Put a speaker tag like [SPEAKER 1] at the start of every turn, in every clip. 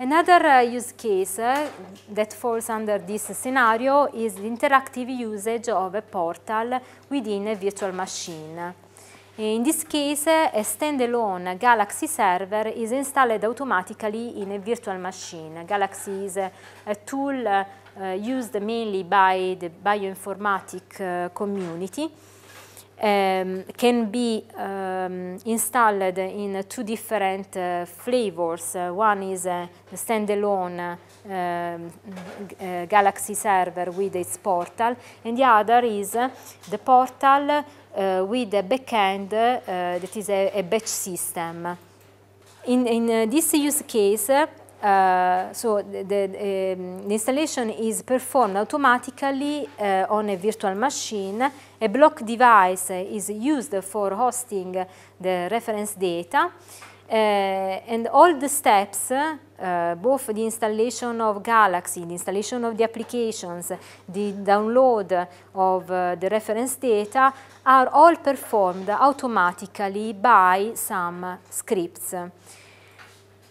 [SPEAKER 1] Another uh, use case uh, that falls under this scenario is the interactive usage of a portal within a virtual machine. In this case, a standalone Galaxy server is installed automatically in a virtual machine. Galaxy is a, a tool uh, used mainly by the bioinformatic uh, community um, can be um, installed in two different uh, flavors. Uh, one is a eh, standalone uh, Galaxy server with its portal, and the other is the portal with a backend that is a, a batch system. In, in this use case, Uh, so the, the, um, the, installation is performed automatically uh, on a virtual machine. A block device is used for hosting the reference data. Uh, and all the steps, both the installation of Galaxy, the installation of the applications, the download of the reference data, are all performed automatically by some scripts.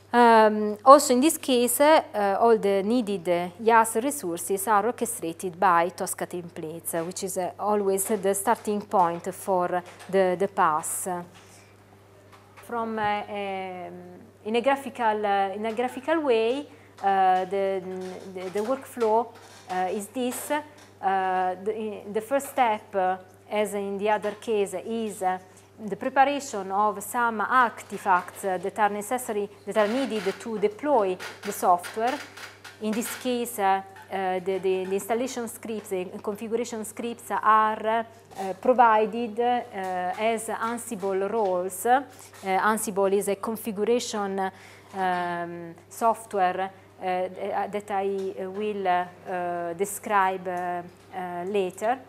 [SPEAKER 1] Um, also in this case, uh, all the needed uh, YAS resources are orchestrated by Tosca templates, uh, which is uh, always the starting point for the, the pass. From uh, um, in a graphical uh, in a graphical way, the, the, the workflow is this. The, the, first step, as in the other case, is the preparation of some artifacts that are necessary, that are needed to deploy the software. In this case, uh, the, the, the, installation scripts, the configuration scripts are uh, provided uh, as Ansible roles. Uh, Ansible is a configuration um, software uh, that I will uh, describe later.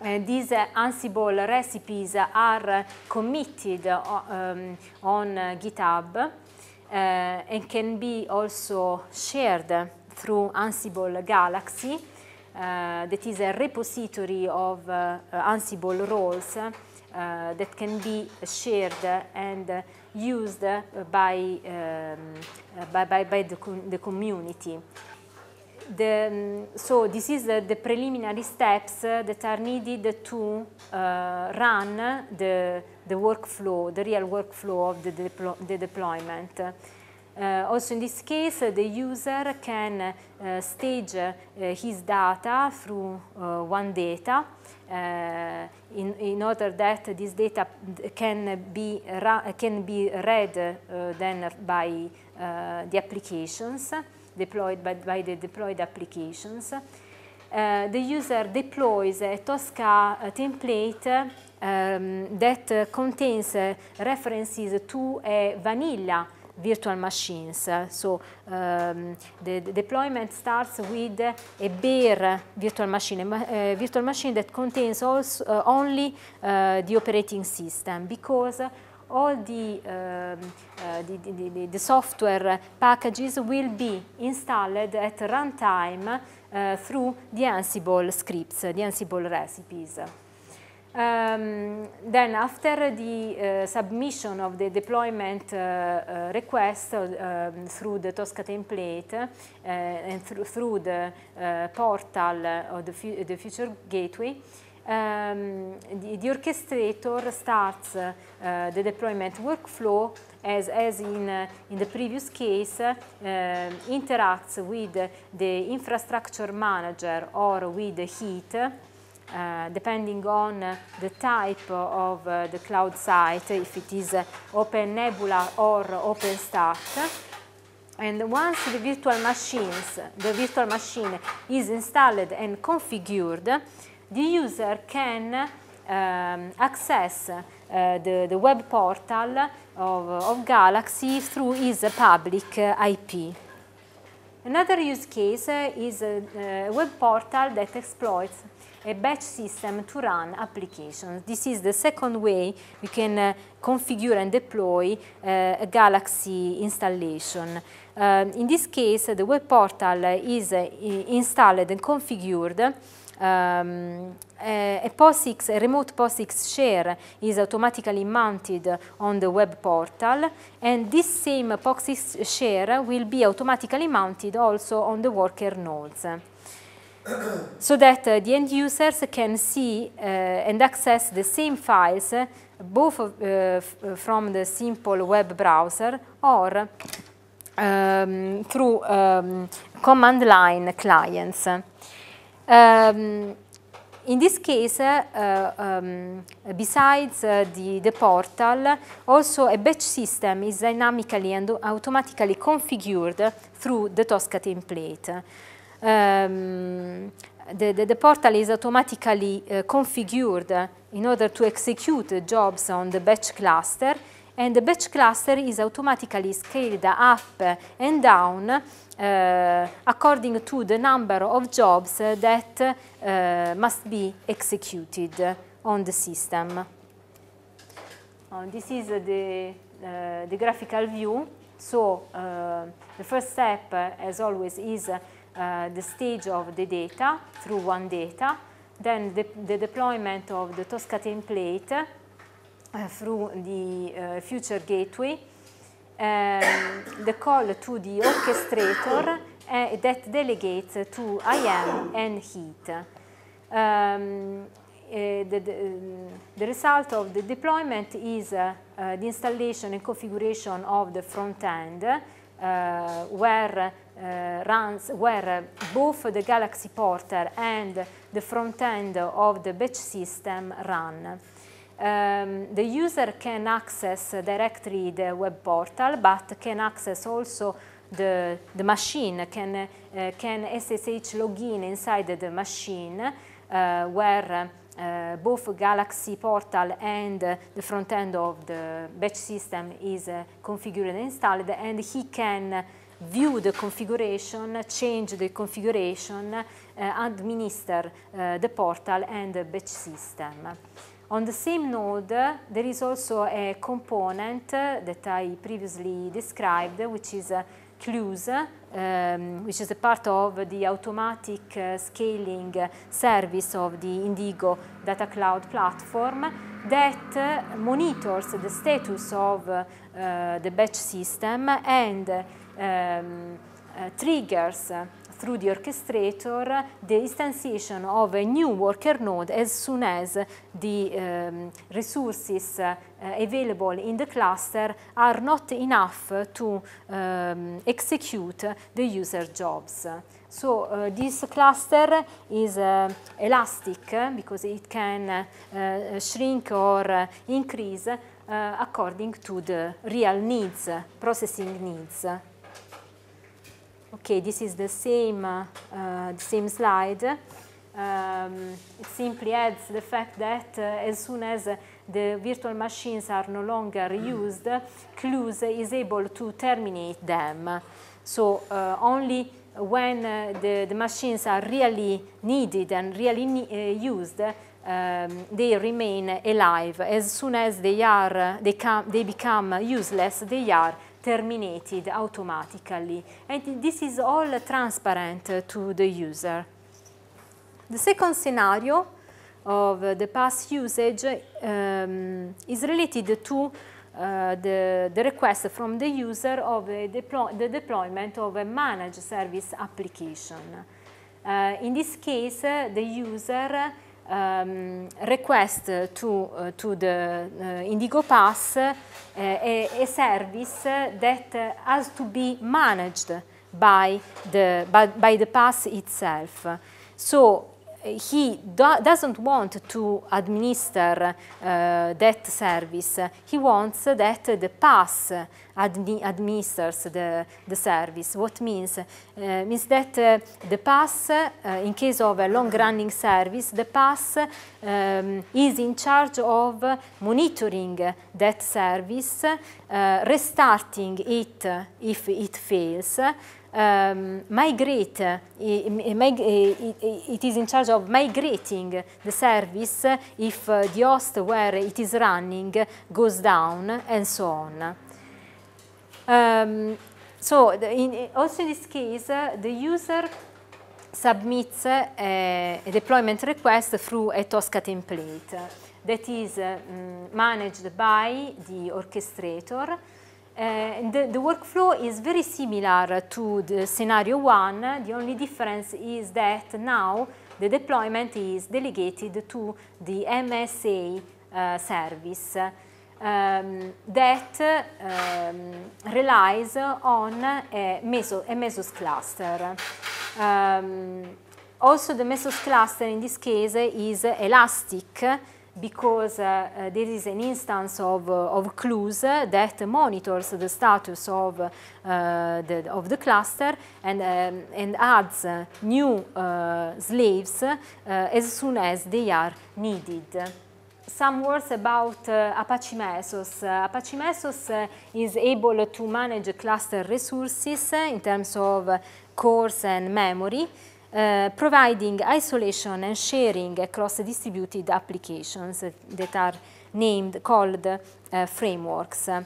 [SPEAKER 1] Eh, these Ansible recipes are committed uh, um, on GitHub eh, and can be also shared through Ansible Galaxy. Eh, that is a repository of Ansible roles uh, that can be shared and used by, um, by, by, by the, the community the, um, so this is the, the preliminary steps that are needed to uh, run the, the workflow, the real workflow of the, deplo the deployment. Uh, also in this case, uh, the user can uh, stage uh, his data through uh, one data in, in, order that this data can be, can be read then by the applications deployed by, by the deployed applications. Uh, the user deploys a Tosca uh, template um, that uh, contains references to a vanilla virtual machines. So um, the, the, deployment starts with a bare virtual machine, a, a virtual machine that contains also, uh, only uh, the operating system because all the, um, uh, the, the, the, software packages will be installed at runtime uh, through the Ansible scripts, the Ansible recipes. Um, then after the uh, submission of the deployment uh, uh, request uh, um, through the Tosca template uh, and through, through the uh, portal of the, fu the future gateway, um, the, the, orchestrator starts uh, the deployment workflow as, as in, uh, in the previous case uh, interacts with the infrastructure manager or with heat eh, depending on the type of the cloud site, if it is Open Nebula or OpenStack, and once the virtual machines, the virtual machine is installed and configured, the user can um, access eh, the, the web portal of, of Galaxy through his public eh, IP. Another use case eh, is a, web portal that exploits a batch system to run applications. This is the second way we can uh, configure and deploy uh, a Galaxy installation. Ehm, in this case, the web portal is uh, installed and configured um, eh, a POSIX, a remote POSIX share is automatically mounted on the web portal and this same POSIX share will be automatically mounted also on the worker nodes. so that uh, the end users can see uh, and access the same files uh, both from the simple web browser or um, through um, command line clients. Um, in this case, uh, um, besides uh, the, the, portal, also a batch system is dynamically and automatically configured through the Tosca template. Um, the, the, the, portal is automatically uh, configured in order to execute jobs on the batch cluster and the batch cluster is automatically scaled up and down uh, according to the number of jobs that uh, must be executed on the system. this is the, uh, the graphical view. So uh, the first step, as always, is uh, the stage of the data through one data, then the, the deployment of the Tosca template, uh, through the uh, future gateway. Um, the call to the orchestrator uh, that delegates to IAM and heat. Um, uh, the, the, the, result of the deployment is uh, uh the installation and configuration of the front end where runs where both the Galaxy Porter and the front end of the batch system run um, the user can access directly the web portal, but can access also the, the machine, can, uh, can SSH login inside the machine uh, where uh, both Galaxy portal and the front end of the batch system is uh, configured and installed, and he can view the configuration, change the configuration, uh, administer uh, the portal and the batch system. On the same node, there is also a component that I previously described, which is uh, Clues, um, which is a part of the automatic uh, scaling uh, service of the Indigo Data Cloud platform that uh, monitors the status of uh, the batch system and um, triggers through the orchestrator the instantiation of a new worker node as soon as the um, resources uh, available in the cluster are not enough to um, execute the user jobs. So uh, this cluster is uh, elastic because it can shrink or increase according to the real needs, processing needs. Okay, this is the same, uh, uh same slide. Um, it simply adds the fact that uh, as soon as the virtual machines are no longer used, Clues is able to terminate them. So uh, only when the, the, machines are really needed and really used, um, they remain alive. As soon as they are, they, they become useless, they are terminated automatically. And this is all transparent to the user. The second scenario of the past usage um, is related to uh, the, the, request from the user of deplo the deployment of a managed service application. Uh, in this case, the user um, request to, uh, to the uh, Indigo Pass uh, a, a, service that has to be managed by the, by, by the pass itself. So he do doesn't want to administer uh, that service. He wants that the pass admi administers the, the service. What means? Uh, means that uh, the pass, uh, in case of a long-running service, the pass um, is in charge of monitoring that service, uh, restarting it if it fails, um, migrate, it is in charge of migrating the service if uh, the host where it is running goes down and so on. Um, so the, in, also in this case, uh, the user submits uh, a deployment request through a Tosca template that is uh, managed by the orchestrator and eh, the, the workflow is very similar to the scenario one. The only difference is that now the deployment is delegated to the MSA uh, eh, service um, that um, relies on a, meso, a Mesos cluster. Um, also the Mesos cluster in this case is elastic because uh, uh, there is an instance of, uh, of clues that monitors the status of, uh, the, of the cluster and, um, and adds uh, new uh, slaves as soon as they are needed. Some words about Apache Mesos. Apache Mesos is able to manage cluster resources in terms of cores and memory. Uh, providing isolation and sharing across distributed applications that are named, called uh, frameworks. Um,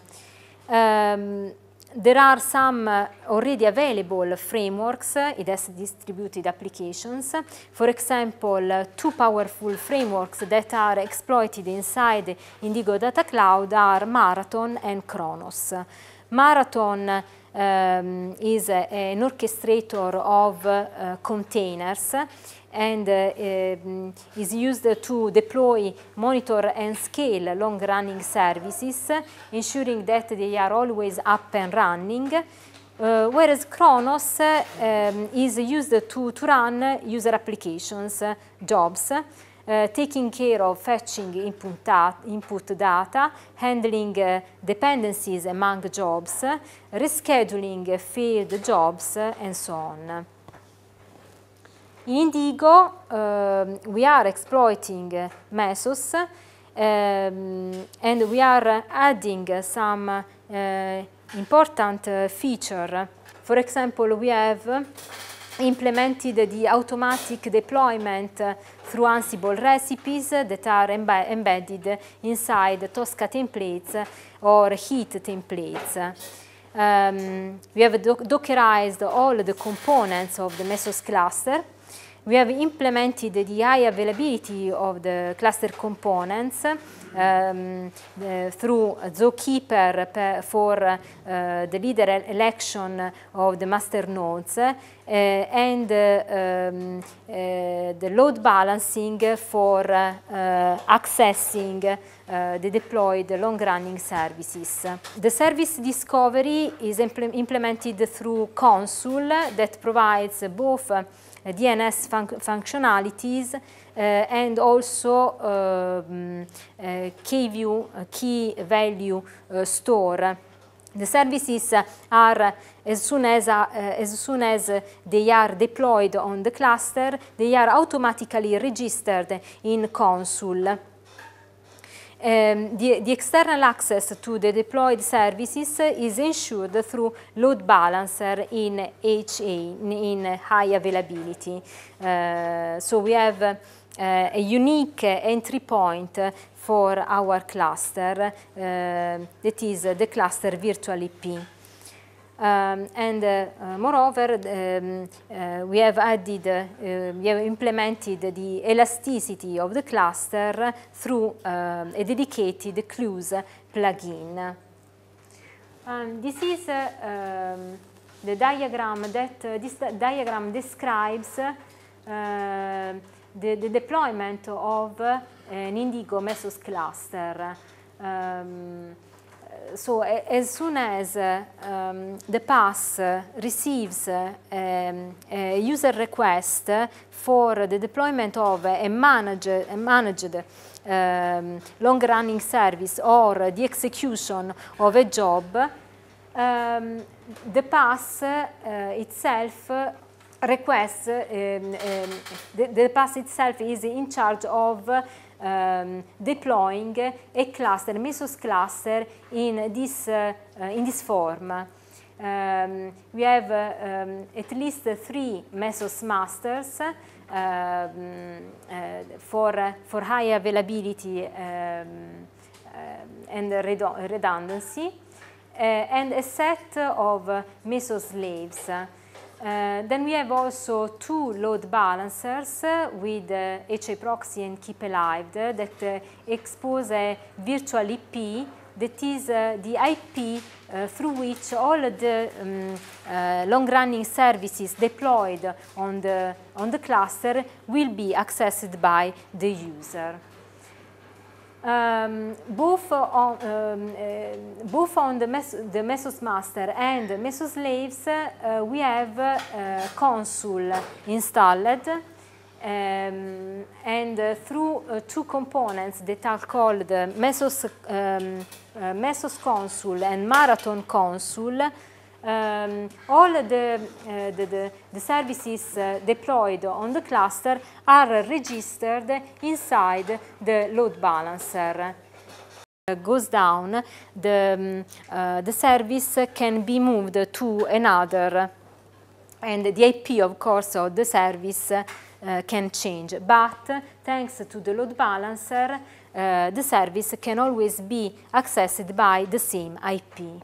[SPEAKER 1] there are some uh, already available frameworks uh, IDES distributed applications. For example, uh, two powerful frameworks that are exploited inside Indigo Data Cloud are Marathon and Kronos. Marathon um, is a, an orchestrator of uh, containers and uh, um, is used to deploy, monitor and scale long-running services, ensuring that they are always up and running. Uh, whereas Kronos um, is used to, to run user applications, uh, jobs, uh, taking care of fetching input, da input data, handling uh, dependencies among jobs, rescheduling failed jobs, and so on. In Indigo, ehm, we are exploiting MESOS um, and we are adding some eh, important feature. For example, we have implemented the automatic deployment through Ansible recipes that are embe embedded inside Tosca templates or Heat templates. Um, we have do dockerized all the components of the Mesos cluster we have implemented the high availability of the cluster components um, uh, through Zookeeper for uh, the leader election of the master nodes uh, and uh, um, uh, the load balancing for uh, accessing the deployed long-running services. The service discovery is impl implemented through Consul that provides both Eh, DNS func functionalities eh, and also ehm, eh, key, view, key value store. The services are, as soon as, uh, as soon as they are deployed on the cluster, they are automatically registered in Consul. Um, the, the, external access to the deployed services is ensured through load balancer in HA, in, in high availability. Uh, so we have uh, a unique entry point for our cluster, uh, that is the cluster virtual EP. Um, and uh, uh moreover, um, uh, we have added, uh, um, we have implemented the elasticity of the cluster through um, a dedicated clues plugin. Um, this is um, the diagram that this diagram describes the, the, deployment of an Indigo Mesos cluster. Um, so as soon as um, the pass receives um, a user request for the deployment of a managed, a managed um, long-running service or the execution of a job, um, the pass uh, itself requests, um, um, the, the pass itself is in charge of um, deploying a cluster, Mesos cluster, in this, eh, in this form. Um, we have um, at least three Mesos masters eh, for, for high availability and redu redundancy, eh, and a set of Mesos slaves. Uh, then we have also two load balancers uh, with uh, HA proxy and keep alive uh, that uh, expose a virtual IP that is uh, the IP through which all the um, long-running services deployed on the, on the cluster will be accessed by the user um, both, on, um, um uh, both on the, mes the Mesos master and Mesos slaves, uh, we have uh, Consul installed um, and uh, through uh, two components that are called Mesos, um, Mesos Consul and Marathon Consul, um, all the, uh, the, the, the, services uh, deployed on the cluster are registered inside the load balancer. goes down, the, um, uh, the service can be moved to another and the IP, of course, of the service uh, can change. But thanks to the load balancer, uh, the service can always be accessed by the same IP.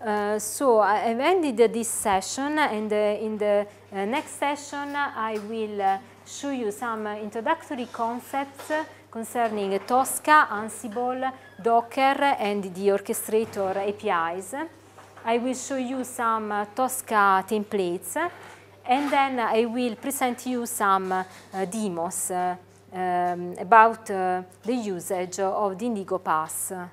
[SPEAKER 1] Uh, so I have ended this session and uh, in the uh, next session I will uh, show you some introductory concepts concerning Tosca, Ansible, Docker and the orchestrator APIs. I will show you some Tosca templates and then I will present you some uh, demos um, about the usage of the Indigo Pass.